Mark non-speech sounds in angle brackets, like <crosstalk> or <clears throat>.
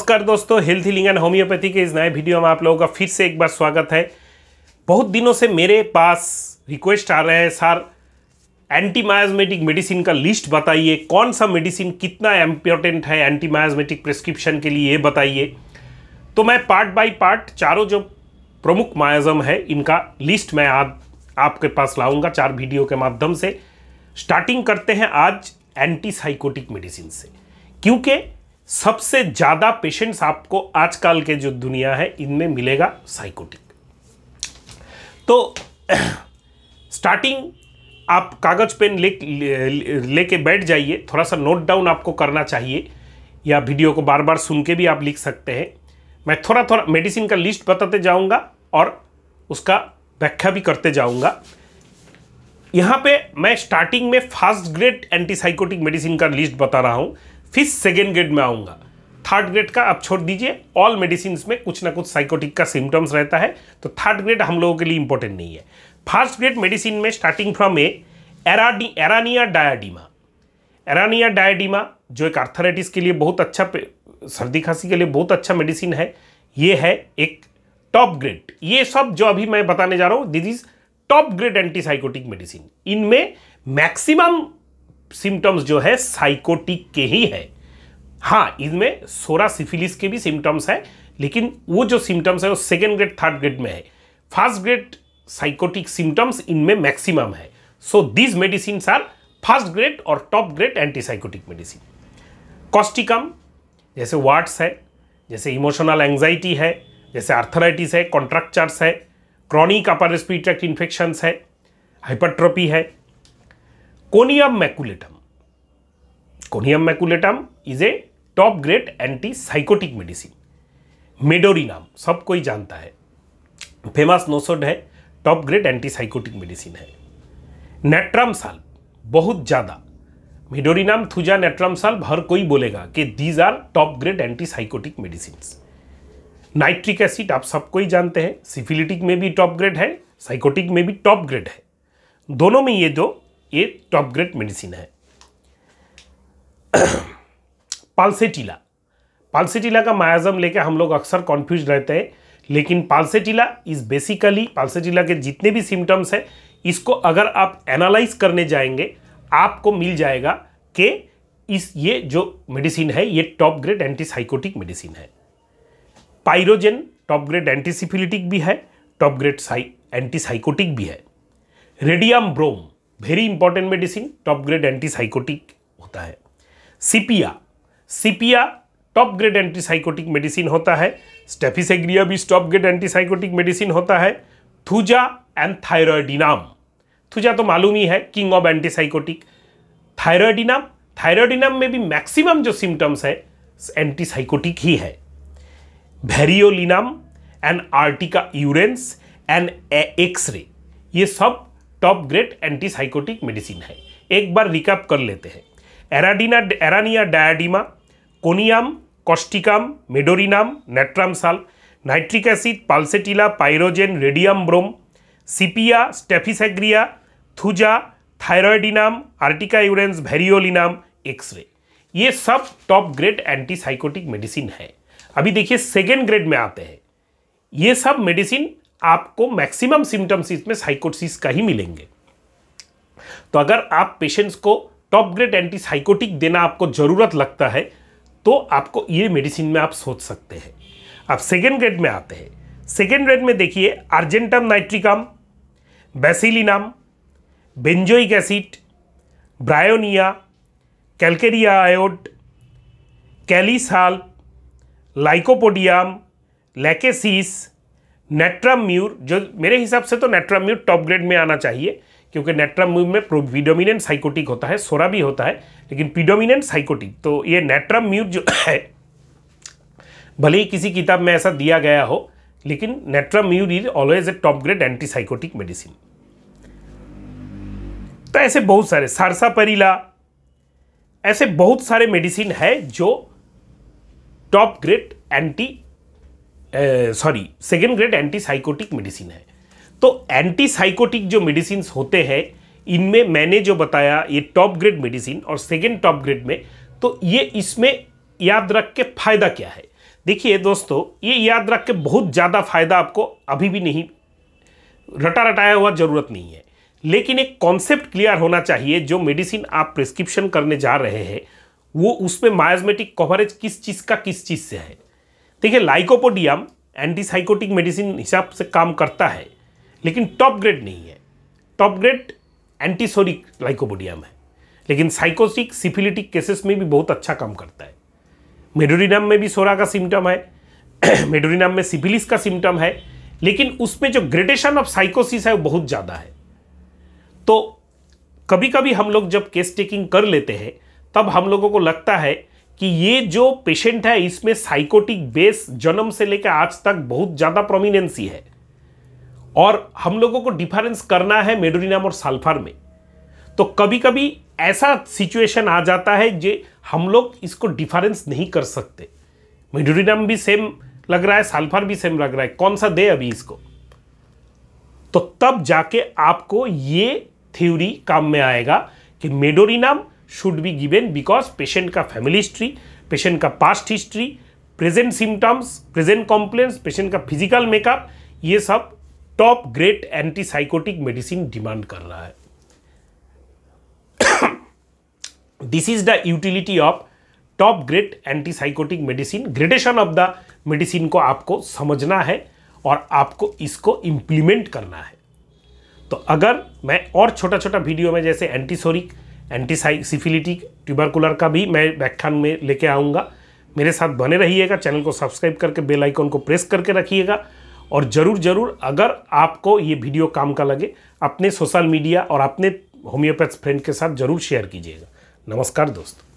नमस्कार दोस्तों health healing and homeopathy के इस नए वीडियो में आप लोगों का फिर से एक बार स्वागत है बहुत दिनों से मेरे पास रिक्वेस्ट आ रहे हैं सर एंटी मेडिसिन का लिस्ट बताइए कौन सा मेडिसिन कितना इम्पोर्टेंट है एंटी मायोजमेटिक प्रिस्क्रिप्शन के लिए ये बताइए तो मैं पार्ट बाय पार्ट चारों जो प्रमुख मायाजम है इनका लिस्ट मैं आज आपके पास लाऊंगा चार वीडियो के माध्यम से स्टार्टिंग करते हैं आज एंटीसाइकोटिक मेडिसिन से क्योंकि सबसे ज़्यादा पेशेंट्स आपको आजकल के जो दुनिया है इनमें मिलेगा साइकोटिक तो स्टार्टिंग <clears throat> आप कागज़ पेन ले लेके ले बैठ जाइए थोड़ा सा नोट डाउन आपको करना चाहिए या वीडियो को बार बार सुन के भी आप लिख सकते हैं मैं थोड़ा थोड़ा मेडिसिन का लिस्ट बताते जाऊंगा और उसका व्याख्या भी करते जाऊंगा यहाँ पे मैं स्टार्टिंग में फास्ट ग्रेड एंटीसाइकोटिक मेडिसिन का लिस्ट बता रहा हूँ फिर सेकेंड ग्रेड में आऊँगा थर्ड ग्रेड का आप छोड़ दीजिए ऑल मेडिसिन में कुछ ना कुछ साइकोटिक का सिम्टम्स रहता है तो थर्ड ग्रेड हम लोगों के लिए इंपॉर्टेंट नहीं है फर्स्ट ग्रेड मेडिसिन में स्टार्टिंग फ्रॉम ए एराडी एरानिया डायाडिमा एरानिया डायाडिमा जो एक आर्थराइटिस के लिए बहुत अच्छा सर्दी खांसी के लिए बहुत अच्छा मेडिसिन है ये है एक टॉप ग्रेड ये सब जो अभी मैं बताने जा रहा हूँ this is top grade antipsychotic medicine इनमें मैक्सिमम सिम्टम्स जो है साइकोटिक के ही है हाँ इनमें सोरा सिफिलिस के भी सिम्टम्स हैं लेकिन वो जो सिम्टम्स है वो सेकेंड ग्रेड थर्ड ग्रेड में है फर्स्ट ग्रेड साइकोटिक सिम्टम्स इनमें मैक्सिमम है so these medicine are first grade और top grade antipsychotic medicine causticum जैसे वाट्स है जैसे इमोशनल एंग्जाइटी है जैसे आर्थराइटिस है कॉन्ट्रक्चर्स है क्रॉनिक अपर रेस्पिरेटरी इन्फेक्शंस है हाइपरट्रोपी है conium maculatum conium maculatum is a top grade anti psychotic medicine मेडोरी नाम सब कोई जानता है फेमस नोसोड है top grade anti psychotic medicine है नेट्राम साल बहुत ज़्यादा मेडोरी नाम थुजा नेट्राम साल हर कोई बोलेगा कि these are top grade anti psychotic medicine nitric acid आप सबको ही जानते हैं सिफिलिटिक में भी टॉप ग्रेड है साइकोटिक में भी टॉप ग्रेड है दोनों में ये दो ये टॉप ग्रेड मेडिसिन है पालसेटीला पालसेटीला का मायाजम लेके हम लोग अक्सर कॉन्फ्यूज रहते हैं लेकिन पालसेटीला इज़ बेसिकली पालसेटीला के जितने भी सिम्टम्स हैं इसको अगर आप एनालाइज करने जाएंगे आपको मिल जाएगा कि इस ये जो मेडिसिन है ये टॉप ग्रेड एंटीसाइकोटिक मेडिसिन है पाइरोजेन टॉप ग्रेड एंटीसिफिलिटिक भी है टॉप ग्रेड साइ एंटीसाइकोटिक भी है radium brom very important medicine top grade antipsychotic होता है sepia sepia top grade antipsychotic medicine होता है स्टेफिसेग्रिया भी टॉप ग्रेड एंटीसाइकोटिक मेडिसिन होता है थूजा एंड थायरॉयडिनाम थूजा तो मालूम ही है king of antipsychotic thyroidinum thyroidinum में भी मैक्सिमम जो सिम्टम्स है एंटीसाइकोटिक ही है variolinum and urtica urens and X-ray ये सब टॉप ग्रेड एंटीसाइकोटिक मेडिसिन है एक बार रिकैप कर लेते हैं एराडिना एरानिया डायाडिमा कोनियम कस्टिकम मेडोरिनम नेट्राम साल nitric acid pulsatilla pyrogen radium brom sepia staphysagria thuja thyroidinum urtica urens variolinum X-ray ये सब टॉप ग्रेड एंटीसाइकोटिक मेडिसिन है अभी देखिए सेकेंड ग्रेड में आते हैं ये सब मेडिसिन आपको मैक्सिमम सिम्टम्स इसमें साइकोसिस का ही मिलेंगे तो अगर आप पेशेंट्स को टॉप ग्रेड एंटीसाइकोटिक देना आपको ज़रूरत लगता है तो आपको ये मेडिसिन में आप सोच सकते हैं अब सेकेंड ग्रेड में आते हैं सेकेंड ग्रेड में देखिए argentum nitricum bacillinum benzoic acid bryonia calcarea iod कैलिसाल लाइकोपोडियम लैकेसिस नेट्राम्यूर जो मेरे हिसाब से तो नेट्राम्यूर टॉप ग्रेड में आना चाहिए क्योंकि नेट्रम मूव में प्रीडोमिनेंट साइकोटिक होता है सोरा भी होता है लेकिन प्रीडोमिनेंट साइकोटिक तो ये नेट्रम म्यूट जो है भले ही किसी किताब में ऐसा दिया गया हो लेकिन natrum mur is always a top grade anti psychotic medicine तो ऐसे बहुत सारे सारसा परिला ऐसे बहुत सारे मेडिसिन है जो top grade anti sorry second grade anti psychotic medicine है तो एंटी साइकोटिक जो मेडिसिन होते हैं इनमें मैंने जो बताया ये टॉप ग्रेड मेडिसिन और सेकेंड टॉप ग्रेड में तो ये इसमें याद रख के फायदा क्या है देखिए दोस्तों ये याद रख के बहुत ज़्यादा फायदा आपको अभी भी नहीं रटा रटाया हुआ ज़रूरत नहीं है लेकिन एक कॉन्सेप्ट क्लियर होना चाहिए जो मेडिसिन आप प्रिस्क्रिप्शन करने जा रहे हैं वो उसमें मायाजमेटिक कवरेज किस चीज़ का किस चीज़ से है देखिए लाइकोपोडियम एंटीसाइकोटिक मेडिसिन हिसाब से काम करता है लेकिन टॉप ग्रेड नहीं है टॉप ग्रेड एंटीसोरिक लाइकोबोडियम है लेकिन साइकोसिक सिफिलिटिक केसेस में भी बहुत अच्छा काम करता है मेडोरिनम में भी सोरा का सिम्टम है <clears throat> मेडोरिनम में सिफिलिस का सिम्टम है लेकिन उसमें जो ग्रेडेशन ऑफ साइकोसिस है वो बहुत ज़्यादा है तो कभी कभी हम लोग जब केस टेकिंग कर लेते हैं तब हम लोगों को लगता है कि ये जो पेशेंट है इसमें साइकोटिक बेस जन्म से लेकर आज तक बहुत ज़्यादा प्रोमिनेंसी है और हम लोगों को डिफरेंस करना है मेडोरिनम और सल्फर में तो कभी कभी ऐसा सिचुएशन आ जाता है जो हम लोग इसको डिफरेंस नहीं कर सकते मेडोरिनम भी सेम लग रहा है सल्फर भी सेम लग रहा है कौन सा दे अभी इसको तो तब जाके आपको ये थ्योरी काम में आएगा कि medorrhinum should be given because patient का फैमिली हिस्ट्री पेशेंट का past history present symptoms present complaints patient का फिजिकल मेकअप ये सब top grade antipsychotic medicine demand कर रहा है this is the utility of top grade antipsychotic medicine gradation of the medicine को आपको समझना है और आपको इसको इंप्लीमेंट करना है तो अगर मैं और छोटा छोटा वीडियो में जैसे एंटीसोरिक एंटीसाइसिफिलिटिक ट्यूबरकुलर का भी मैं व्याख्यान में लेके आऊँगा मेरे साथ बने रहिएगा चैनल को सब्सक्राइब करके बेल आइकॉन को प्रेस करके रखिएगा और ज़रूर ज़रूर अगर आपको ये वीडियो काम का लगे अपने सोशल मीडिया और अपने होम्योपैथ फ्रेंड के साथ ज़रूर शेयर कीजिएगा नमस्कार दोस्तों